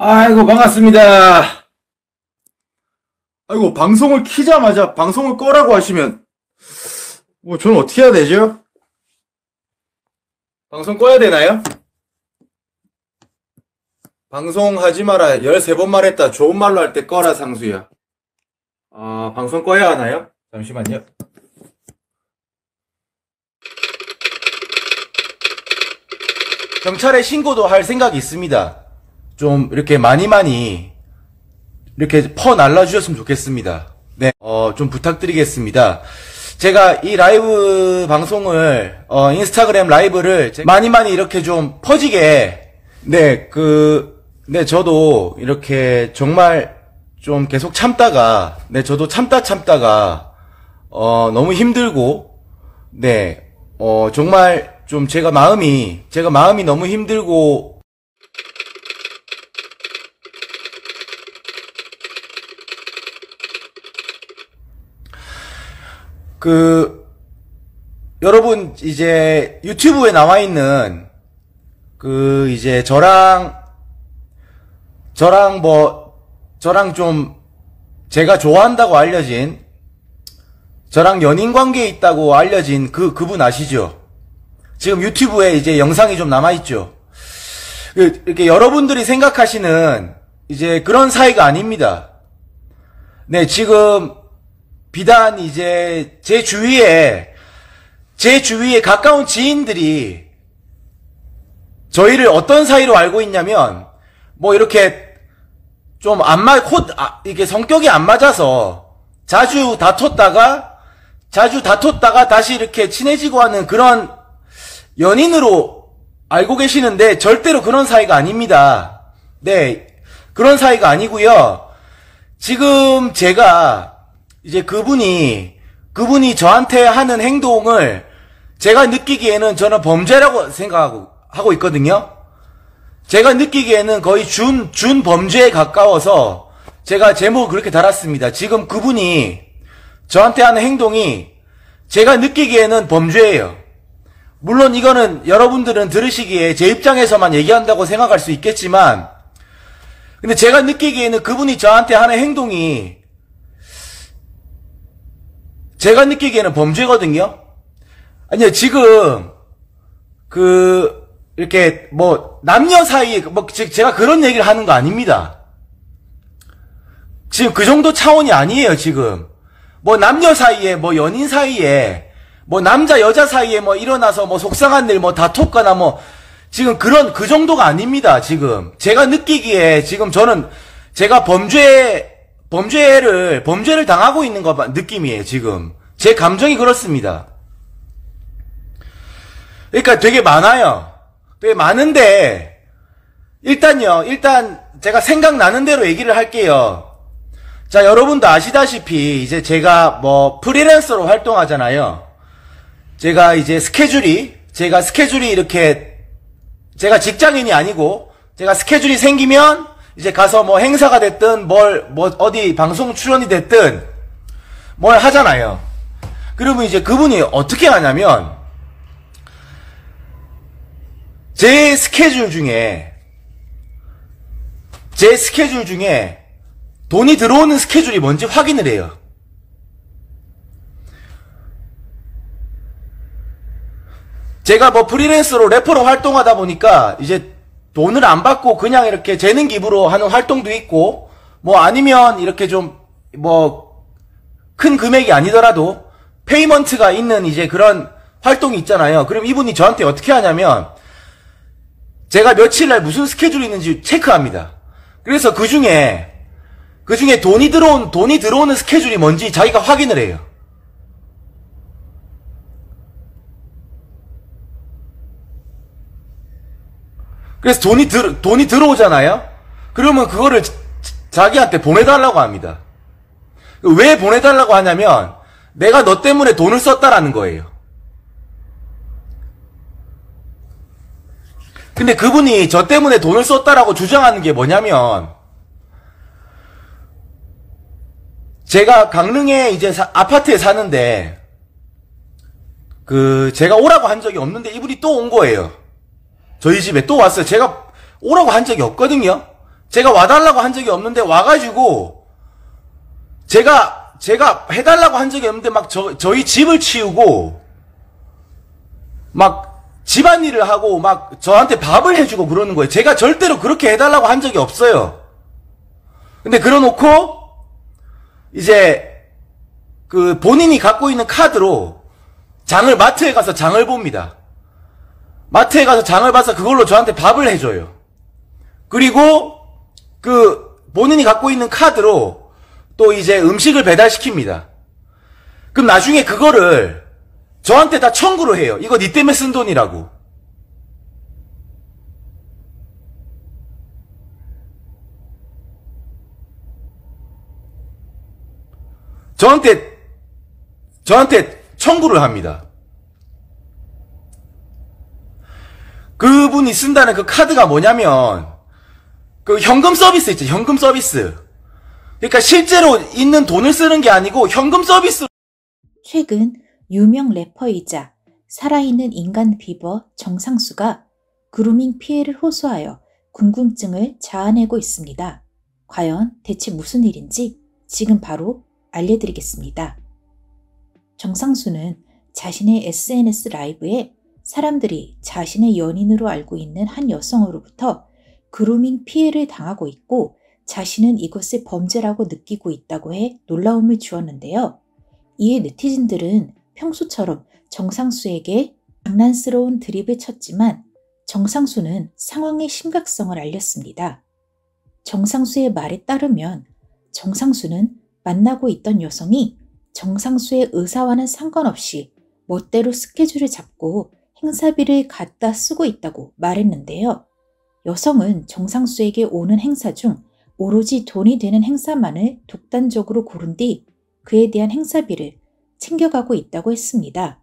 아이고 반갑습니다. 아이고 방송을 키자마자 방송을 꺼라고 하시면 뭐 저는 어떻게 해야 되죠? 방송 꺼야 되나요? 방송 하지 마라 13번 말했다 좋은 말로 할 때 꺼라 상수야. 아 방송 꺼야 하나요? 잠시만요. 경찰에 신고도 할 생각이 있습니다. 좀 이렇게 많이 많이 이렇게 퍼 날라주셨으면 좋겠습니다. 네, 어, 좀 부탁드리겠습니다. 제가 이 라이브 방송을, 어, 인스타그램 라이브를 많이 많이 이렇게 좀 퍼지게, 네, 그, 네, 저도 이렇게 정말 좀 계속 참다가, 네, 저도 참다 참다가, 어, 너무 힘들고, 네, 어, 정말 좀 제가 마음이, 제가 마음이 너무 힘들고, 그 여러분 이제 유튜브에 나와 있는 그 이제 저랑 저랑 뭐 저랑 좀 제가 좋아한다고 알려진 저랑 연인 관계에 있다고 알려진 그 그분 아시죠? 지금 유튜브에 이제 영상이 좀 남아 있죠. 그, 이렇게 여러분들이 생각하시는 이제 그런 사이가 아닙니다. 네, 지금 비단 이제 제 주위에 제 주위에 가까운 지인들이 저희를 어떤 사이로 알고 있냐면 뭐 이렇게 좀 안 맞, 코, 아, 이게 성격이 안 맞아서 자주 다퉜다가 자주 다퉜다가 다시 이렇게 친해지고 하는 그런 연인으로 알고 계시는데 절대로 그런 사이가 아닙니다. 네. 그런 사이가 아니고요. 지금 제가 이제 그분이 그분이 저한테 하는 행동을 제가 느끼기에는 저는 범죄라고 생각하고 하고 있거든요. 제가 느끼기에는 거의 준, 준 범죄에 가까워서 제가 제목을 그렇게 달았습니다. 지금 그분이 저한테 하는 행동이 제가 느끼기에는 범죄예요. 물론 이거는 여러분들은 들으시기에 제 입장에서만 얘기한다고 생각할 수 있겠지만, 근데 제가 느끼기에는 그분이 저한테 하는 행동이 제가 느끼기에는 범죄거든요. 아니요, 지금 그 이렇게 뭐 남녀 사이에 뭐 제가 그런 얘기를 하는 거 아닙니다. 지금 그 정도 차원이 아니에요, 지금. 뭐 남녀 사이에 뭐 연인 사이에 뭐 남자 여자 사이에 뭐 일어나서 뭐 속상한 일 뭐 다퉜거나 뭐 지금 그런 그 정도가 아닙니다, 지금. 제가 느끼기에 지금 저는 제가 범죄 에 범죄를 범죄를 당하고 있는 것 느낌이에요 지금 제 감정이 그렇습니다. 그러니까 되게 많아요. 되게 많은데 일단요 일단 제가 생각나는 대로 얘기를 할게요. 자 여러분도 아시다시피 이제 제가 뭐 프리랜서로 활동하잖아요. 제가 이제 스케줄이 제가 스케줄이 이렇게 제가 직장인이 아니고 제가 스케줄이 생기면 이제 가서 뭐 행사가 됐든 뭘, 뭐 어디 방송 출연이 됐든 뭘 하잖아요. 그러면 이제 그분이 어떻게 하냐면 제 스케줄 중에 제 스케줄 중에 돈이 들어오는 스케줄이 뭔지 확인을 해요. 제가 뭐 프리랜서로 래퍼로 활동하다 보니까 이제 돈을 안 받고 그냥 이렇게 재능 기부로 하는 활동도 있고 뭐 아니면 이렇게 좀 뭐 큰 금액이 아니더라도 페이먼트가 있는 이제 그런 활동이 있잖아요. 그럼 이분이 저한테 어떻게 하냐면 제가 며칠 날 무슨 스케줄이 있는지 체크합니다. 그래서 그 중에 그 중에 돈이 들어온 돈이 들어오는 스케줄이 뭔지 자기가 확인을 해요. 그래서 돈이 들 돈이 들어오잖아요. 그러면 그거를 자기한테 보내달라고 합니다. 왜 보내달라고 하냐면 내가 너 때문에 돈을 썼다라는 거예요. 근데 그분이 저 때문에 돈을 썼다라고 주장하는 게 뭐냐면 제가 강릉에 이제 사, 아파트에 사는데 그 제가 오라고 한 적이 없는데 이분이 또 온 거예요. 저희 집에 또 왔어요. 제가 오라고 한 적이 없거든요. 제가 와달라고 한 적이 없는데 와가지고 제가 제가 해달라고 한 적이 없는데 막 저, 저희 집을 치우고 막 집안일을 하고 막 저한테 밥을 해주고 그러는 거예요. 제가 절대로 그렇게 해달라고 한 적이 없어요. 근데 그러놓고 이제 그 본인이 갖고 있는 카드로 장을 마트에 가서 장을 봅니다. 마트에 가서 장을 봐서 그걸로 저한테 밥을 해줘요. 그리고 그 본인이 갖고 있는 카드로 또 이제 음식을 배달시킵니다. 그럼 나중에 그거를 저한테 다청구를 해요. 이거 니 때문에 쓴 돈이라고. 저한테 저한테 청구를 합니다. 그분이 쓴다는 그 카드가 뭐냐면 그 현금 서비스 있죠. 현금 서비스. 그러니까 실제로 있는 돈을 쓰는 게 아니고 현금 서비스. 최근 유명 래퍼이자 살아있는 인간 비버 정상수가 그루밍 피해를 호소하여 궁금증을 자아내고 있습니다. 과연 대체 무슨 일인지 지금 바로 알려드리겠습니다. 정상수는 자신의 SNS 라이브에 사람들이 자신의 연인으로 알고 있는 한 여성으로부터 그루밍 피해를 당하고 있고 자신은 이것을 범죄라고 느끼고 있다고 해 놀라움을 주었는데요. 이에 네티즌들은 평소처럼 정상수에게 장난스러운 드립을 쳤지만 정상수는 상황의 심각성을 알렸습니다. 정상수의 말에 따르면 정상수는 만나고 있던 여성이 정상수의 의사와는 상관없이 멋대로 스케줄을 잡고 행사비를 갖다 쓰고 있다고 말했는데요. 여성은 정상수에게 오는 행사 중 오로지 돈이 되는 행사만을 독단적으로 고른 뒤 그에 대한 행사비를 챙겨가고 있다고 했습니다.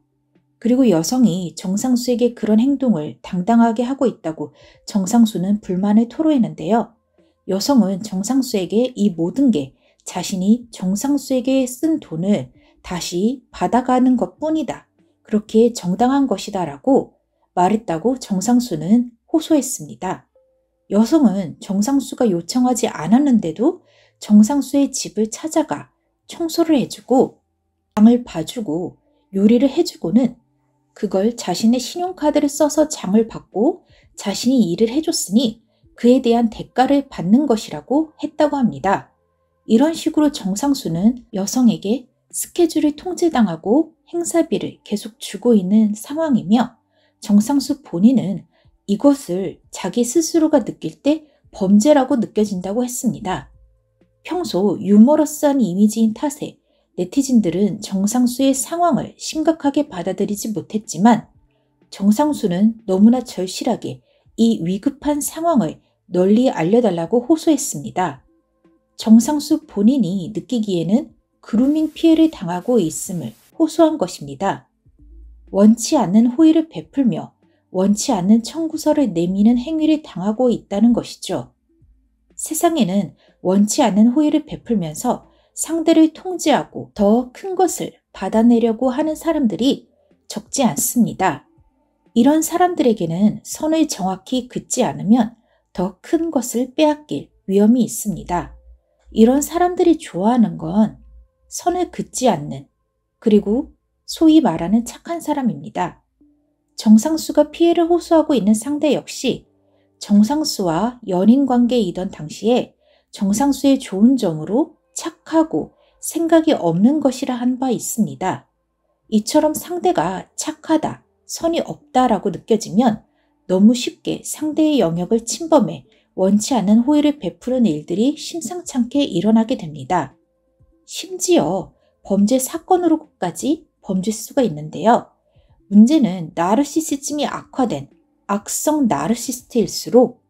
그리고 여성이 정상수에게 그런 행동을 당당하게 하고 있다고 정상수는 불만을 토로했는데요. 여성은 정상수에게 이 모든 게 자신이 정상수에게 쓴 돈을 다시 받아가는 것 뿐이다 그렇게 정당한 것이다라고 말했다고 정상수는 호소했습니다. 여성은 정상수가 요청하지 않았는데도 정상수의 집을 찾아가 청소를 해주고 장을 봐주고 요리를 해주고는 그걸 자신의 신용카드를 써서 장을 받고 자신이 일을 해줬으니 그에 대한 대가를 받는 것이라고 했다고 합니다. 이런 식으로 정상수는 여성에게 스케줄이 통제당하고 행사비를 계속 주고 있는 상황이며 정상수 본인은 이것을 자기 스스로가 느낄 때 범죄라고 느껴진다고 했습니다. 평소 유머러스한 이미지인 탓에 네티즌들은 정상수의 상황을 심각하게 받아들이지 못했지만 정상수는 너무나 절실하게 이 위급한 상황을 널리 알려달라고 호소했습니다. 정상수 본인이 느끼기에는 그루밍 피해를 당하고 있음을 호소한 것입니다. 원치 않는 호의를 베풀며 원치 않는 청구서를 내미는 행위를 당하고 있다는 것이죠. 세상에는 원치 않는 호의를 베풀면서 상대를 통제하고 더 큰 것을 받아내려고 하는 사람들이 적지 않습니다. 이런 사람들에게는 선을 정확히 긋지 않으면 더 큰 것을 빼앗길 위험이 있습니다. 이런 사람들이 좋아하는 건 선을 긋지 않는 그리고 소위 말하는 착한 사람입니다. 정상수가 피해를 호소하고 있는 상대 역시 정상수와 연인 관계이던 당시에 정상수의 좋은 점으로 착하고 생각이 없는 것이라 한 바 있습니다. 이처럼 상대가 착하다, 선이 없다라고 느껴지면 너무 쉽게 상대의 영역을 침범해 원치 않는 호의를 베푸는 일들이 심상찮게 일어나게 됩니다. 심지어 범죄 사건으로까지 범죄 수가 있는데요. 문제는 나르시시즘이 악화된 악성 나르시스트일수록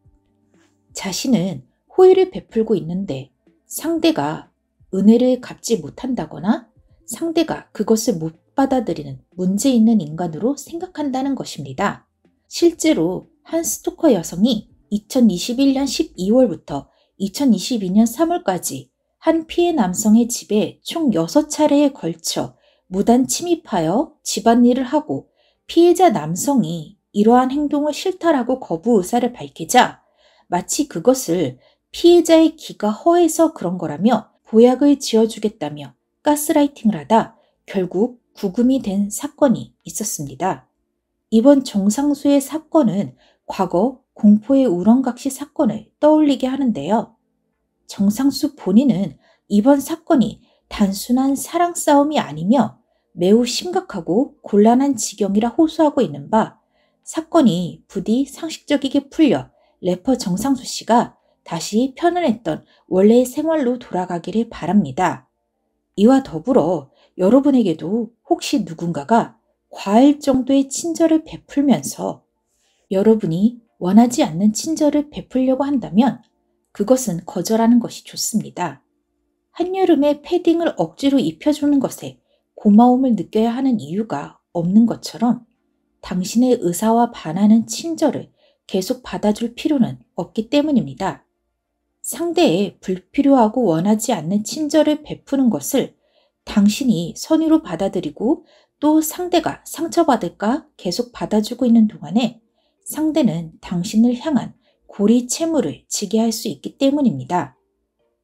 자신은 호의를 베풀고 있는데 상대가 은혜를 갚지 못한다거나 상대가 그것을 못 받아들이는 문제 있는 인간으로 생각한다는 것입니다. 실제로 한 스토커 여성이 2021년 12월부터 2022년 3월까지 한 피해 남성의 집에 총 6차례에 걸쳐 무단 침입하여 집안일을 하고 피해자 남성이 이러한 행동을 싫다라고 거부 의사를 밝히자 마치 그것을 피해자의 기가 허해서 그런 거라며 보약을 지어주겠다며 가스라이팅을 하다 결국 구금이 된 사건이 있었습니다. 이번 정상수의 사건은 과거 공포의 우렁각시 사건을 떠올리게 하는데요. 정상수 본인은 이번 사건이 단순한 사랑 싸움이 아니며 매우 심각하고 곤란한 지경이라 호소하고 있는 바 사건이 부디 상식적이게 풀려 래퍼 정상수 씨가 다시 편안했던 원래의 생활로 돌아가기를 바랍니다. 이와 더불어 여러분에게도 혹시 누군가가 과할 정도의 친절을 베풀면서 여러분이 원하지 않는 친절을 베풀려고 한다면 그것은 거절하는 것이 좋습니다. 한여름에 패딩을 억지로 입혀주는 것에 고마움을 느껴야 하는 이유가 없는 것처럼 당신의 의사와 반하는 친절을 계속 받아줄 필요는 없기 때문입니다. 상대의 불필요하고 원하지 않는 친절을 베푸는 것을 당신이 선의로 받아들이고 또 상대가 상처받을까 계속 받아주고 있는 동안에 상대는 당신을 향한 고리 채물을 지게 할 수 있기 때문입니다.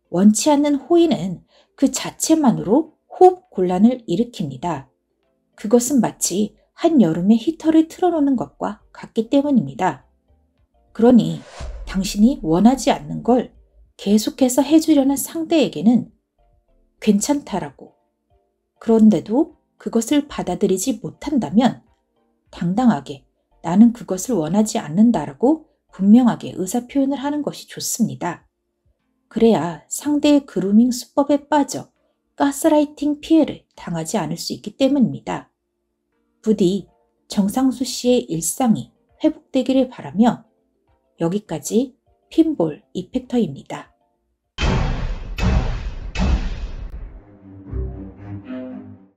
원치 않는 호의는 그 자체만으로 호흡 곤란을 일으킵니다. 그것은 마치 한여름에 히터를 틀어놓는 것과 같기 때문입니다. 그러니 당신이 원하지 않는 걸 계속해서 해주려는 상대에게는 괜찮다라고 그런데도 그것을 받아들이지 못한다면 당당하게 나는 그것을 원하지 않는다라고 분명하게 의사 표현을 하는 것이 좋습니다. 그래야 상대의 그루밍 수법에 빠져 가스라이팅 피해를 당하지 않을 수 있기 때문입니다. 부디 정상수 씨의 일상이 회복되기를 바라며 여기까지 핀볼 이펙터입니다.